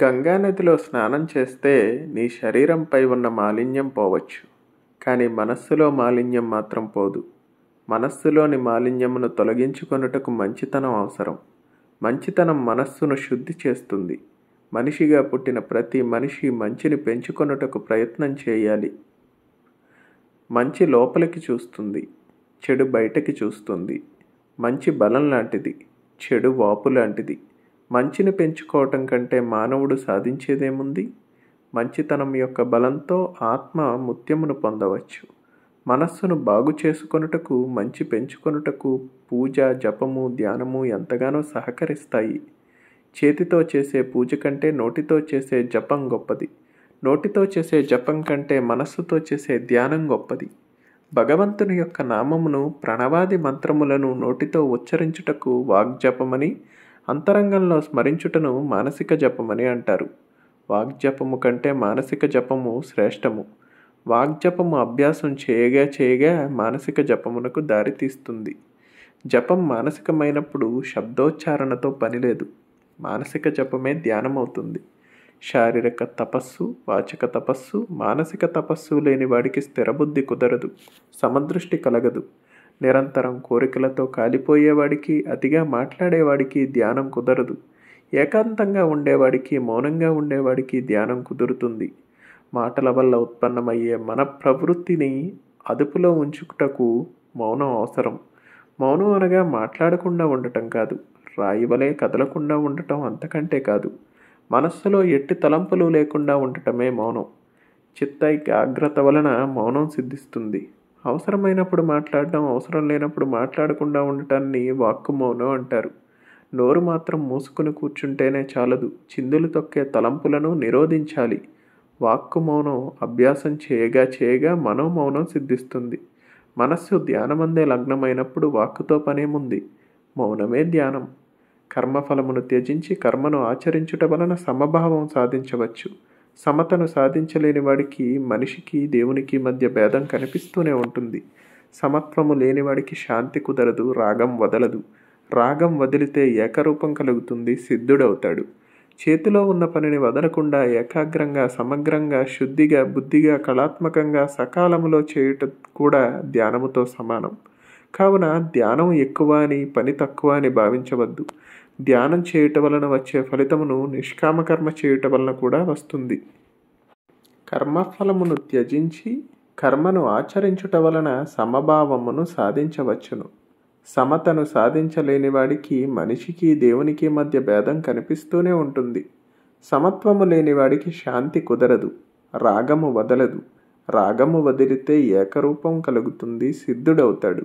గంగానదిలో స్నానం చేస్తే నీ శరీరంపై ఉన్న మాలిన్యం పోవచ్చు కానీ మనస్సులో మాలిన్యం మాత్రం పోదు మనస్సులోని మాలిన్యమును తొలగించుకొనుటకు మంచితనం అవసరం మంచితనం మనస్సును శుద్ధి చేస్తుంది మనిషిగా పుట్టిన ప్రతి మనిషి మంచిని పెంచుకొనుటకు ప్రయత్నం చేయాలి మంచి లోపలికి చూస్తుంది చెడు బయటకి చూస్తుంది మంచి బలం లాంటిది చెడు వాపు లాంటిది మంచిని పెంచుకోవటం కంటే మానవుడు సాధించేదేముంది మంచితనం యొక్క బలంతో ఆత్మ ముత్యమును పొందవచ్చు మనస్సును బాగు చేసుకొనుటకు మంచి పెంచుకొనుటకు పూజ జపము ధ్యానము ఎంతగానో సహకరిస్తాయి చేతితో చేసే పూజ కంటే నోటితో చేసే జపం గొప్పది నోటితో చేసే జపం కంటే మనస్సుతో చేసే ధ్యానం గొప్పది భగవంతుని యొక్క నామమును ప్రణవాది మంత్రములను నోటితో ఉచ్చరించుటకు వాగ్జపమని అంతరంగంలో స్మరించుటను మానసిక జపమని అంటారు వాగ్జపము కంటే మానసిక జపము శ్రేష్టము వాగ్జపము అభ్యాసం చేయగా చేయగా మానసిక జపమునకు దారితీస్తుంది జపం మానసికమైనప్పుడు శబ్దోచ్చారణతో పనిలేదు మానసిక జపమే ధ్యానం అవుతుంది శారీరక తపస్సు వాచక తపస్సు మానసిక తపస్సు లేని వాడికి స్థిరబుద్ధి కుదరదు సమదృష్టి కలగదు నిరంతరం కోరికలతో కాలిపోయేవాడికి అతిగా మాట్లాడేవాడికి ధ్యానం కుదరదు ఏకాంతంగా ఉండేవాడికి మౌనంగా ఉండేవాడికి ధ్యానం కుదురుతుంది మాటల వల్ల ఉత్పన్నమయ్యే మన ప్రవృత్తిని అదుపులో ఉంచుటకు మౌనం అవసరం మౌనం అనగా మాట్లాడకుండా ఉండటం కాదు రాయి వలె కదలకుండా ఉండటం అంతకంటే కాదు మనస్సులో ఎట్టి తలంపులు లేకుండా ఉండటమే మౌనం చిత్త ఏకాగ్రత వలన మౌనం సిద్ధిస్తుంది అవసరమైనప్పుడు మాట్లాడడం అవసరం లేనప్పుడు మాట్లాడకుండా ఉండటాన్ని వాక్కు మౌనం అంటారు నోరు మాత్రం మూసుకుని కూర్చుంటేనే చాలదు చిందులు తొక్కే తలంపులను నిరోధించాలి వాక్కు మౌనం అభ్యాసం చేయగా చేయగా మనోమౌనం సిద్ధిస్తుంది మనస్సు ధ్యానమందే లగ్నమైనప్పుడు వాక్కుతో పనేముంది మౌనమే ధ్యానం కర్మఫలమును త్యజించి కర్మను ఆచరించుట వలన సమభావం సాధించవచ్చు సమతను సాధించలేని వాడికి మనిషికి దేవునికి మధ్య భేదం కనిపిస్తూనే ఉంటుంది సమత్వము లేనివాడికి శాంతి కుదరదు రాగం వదలదు రాగం వదిలితే ఏకరూపం కలుగుతుంది సిద్ధుడవుతాడు చేతిలో ఉన్న పనిని వదలకుండా ఏకాగ్రంగా సమగ్రంగా శుద్ధిగా బుద్ధిగా కళాత్మకంగా సకాలములో చేయుట కూడా ధ్యానముతో సమానం కావున ధ్యానం ఎక్కువ అని పని తక్కువ అని భావించవద్దు ధ్యానం చేయటం వలన వచ్చే ఫలితమును నిష్కామ కర్మ చేయటం వలన కూడా వస్తుంది కర్మఫలమును త్యజించి కర్మను ఆచరించుట వలన సమభావమును సాధించవచ్చును సమతను సాధించలేని వాడికి మనిషికి దేవునికి మధ్య భేదం కనిపిస్తూనే ఉంటుంది సమత్వము లేనివాడికి శాంతి కుదరదు రాగము వదలదు రాగము వదిలితే ఏకరూపం కలుగుతుంది సిద్ధుడవుతాడు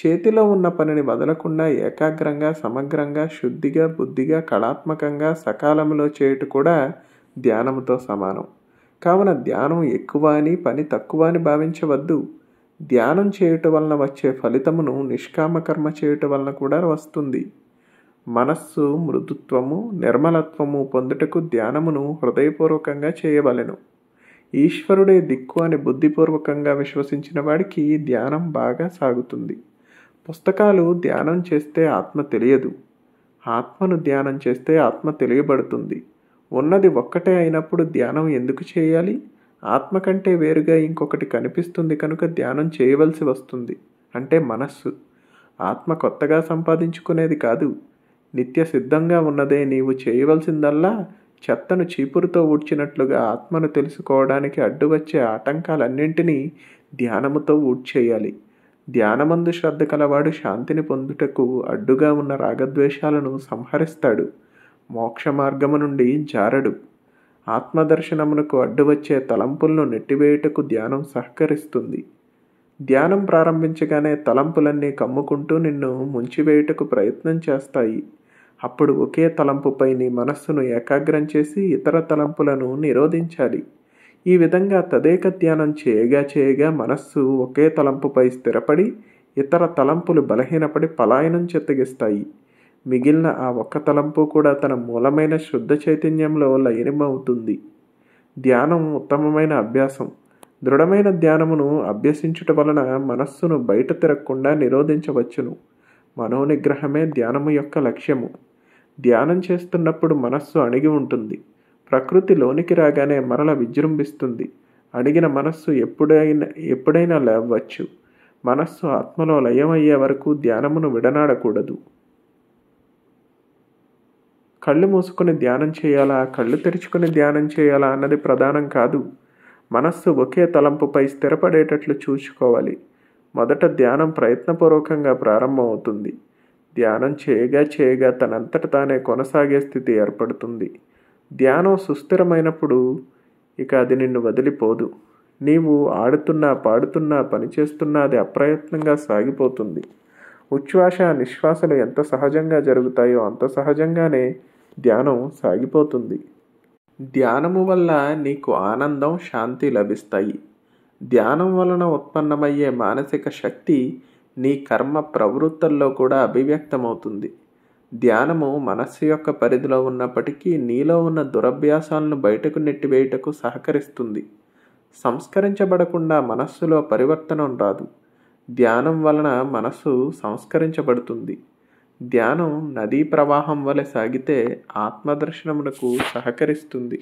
చేతిలో ఉన్న పనిని వదలకుండా ఏకాగ్రంగా సమగ్రంగా శుద్ధిగా బుద్ధిగా కళాత్మకంగా సకాలంలో చేయుట కూడా ధ్యానముతో సమానం కావున ధ్యానం ఎక్కువ అని పని తక్కువ అని భావించవద్దు ధ్యానం చేయటం వలన వచ్చే ఫలితమును నిష్కామకర్మ చేయటం వలన కూడా వస్తుంది మనస్సు మృదుత్వము నిర్మలత్వము పొందుటకు ధ్యానమును హృదయపూర్వకంగా చేయవలెను ఈశ్వరుడే దిక్కు అని బుద్ధిపూర్వకంగా విశ్వసించిన వాడికి ధ్యానం బాగా సాగుతుంది పుస్తకాలు ధ్యానం చేస్తే ఆత్మ తెలియదు ఆత్మను ధ్యానం చేస్తే ఆత్మ తెలియబడుతుంది ఉన్నది ఒక్కటే అయినప్పుడు ధ్యానం ఎందుకు చేయాలి ఆత్మ కంటే వేరుగా ఇంకొకటి కనిపిస్తుంది కనుక ధ్యానం చేయవలసి వస్తుంది అంటే మనస్సు ఆత్మ కొత్తగా సంపాదించుకునేది కాదు నిత్య సిద్ధంగా ఉన్నదే నీవు చేయవలసిందల్లా చెత్తను చీపురుతో ఊడ్చినట్లుగా ఆత్మను తెలుసుకోవడానికి అడ్డు వచ్చే ఆటంకాలన్నింటినీ ధ్యానముతో ఊడ్చేయాలి ధ్యానమందు శ్రద్ధ కలవాడు శాంతిని పొందుటకు అడ్డుగా ఉన్న రాగద్వేషాలను సంహరిస్తాడు మోక్ష మార్గము నుండి జారడు ఆత్మదర్శనమునకు అడ్డు వచ్చే తలంపులను నెట్టివేయుటకు ధ్యానం సహకరిస్తుంది ధ్యానం ప్రారంభించగానే తలంపులన్నీ కమ్ముకుంటూ నిన్ను ముంచివేయుటకు ప్రయత్నం చేస్తాయి అప్పుడు ఒకే తలంపుపై నీ మనస్సును ఏకాగ్రం చేసి ఇతర తలంపులను నిరోధించాలి ఈ విధంగా తదేక ధ్యానం చేయగా చేయగా మనస్సు ఒకే తలంపుపై స్థిరపడి ఇతర తలంపులు బలహీనపడి పలాయనం చెత్తగిస్తాయి మిగిలిన ఆ ఒక్క తలంపు కూడా తన మూలమైన శుద్ధ చైతన్యంలో లయనమవుతుంది ధ్యానం ఉత్తమమైన అభ్యాసం దృఢమైన ధ్యానమును అభ్యసించుట వలన మనస్సును బయట తిరగకుండా నిరోధించవచ్చును మనోనిగ్రహమే ధ్యానము యొక్క లక్ష్యము ధ్యానం చేస్తున్నప్పుడు మనస్సు అణిగి ఉంటుంది ప్రకృతి లోనికి రాగానే మరల విజృంభిస్తుంది అడిగిన మనస్సు ఎప్పుడైనా ఎప్పుడైనా లేవచ్చు మనస్సు ఆత్మలో లయమయ్యే వరకు ధ్యానమును విడనాడకూడదు కళ్ళు మూసుకుని ధ్యానం చేయాలా కళ్ళు తెరుచుకుని ధ్యానం చేయాలా అన్నది ప్రధానం కాదు మనస్సు ఒకే తలంపుపై స్థిరపడేటట్లు చూసుకోవాలి మొదట ధ్యానం ప్రయత్నపూర్వకంగా ప్రారంభమవుతుంది ధ్యానం చేయగా చేయగా తనంతట తానే కొనసాగే స్థితి ఏర్పడుతుంది ధ్యానం సుస్థిరమైనప్పుడు ఇక అది నిన్ను వదిలిపోదు నీవు ఆడుతున్నా పాడుతున్నా పనిచేస్తున్నా అది అప్రయత్నంగా సాగిపోతుంది ఉచ్ఛ్వాస నిశ్వాసలు ఎంత సహజంగా జరుగుతాయో అంత సహజంగానే ధ్యానం సాగిపోతుంది ధ్యానము వల్ల నీకు ఆనందం శాంతి లభిస్తాయి ధ్యానం వలన ఉత్పన్నమయ్యే మానసిక శక్తి నీ కర్మ ప్రవృత్తుల్లో కూడా అభివ్యక్తమవుతుంది ధ్యానము మనస్సు యొక్క పరిధిలో ఉన్నప్పటికీ నీలో ఉన్న దురభ్యాసాలను బయటకు నెట్టివేయటకు సహకరిస్తుంది సంస్కరించబడకుండా మనస్సులో పరివర్తనం రాదు ధ్యానం వలన మనస్సు సంస్కరించబడుతుంది ధ్యానం నదీ ప్రవాహం వలె సాగితే ఆత్మదర్శనమునకు సహకరిస్తుంది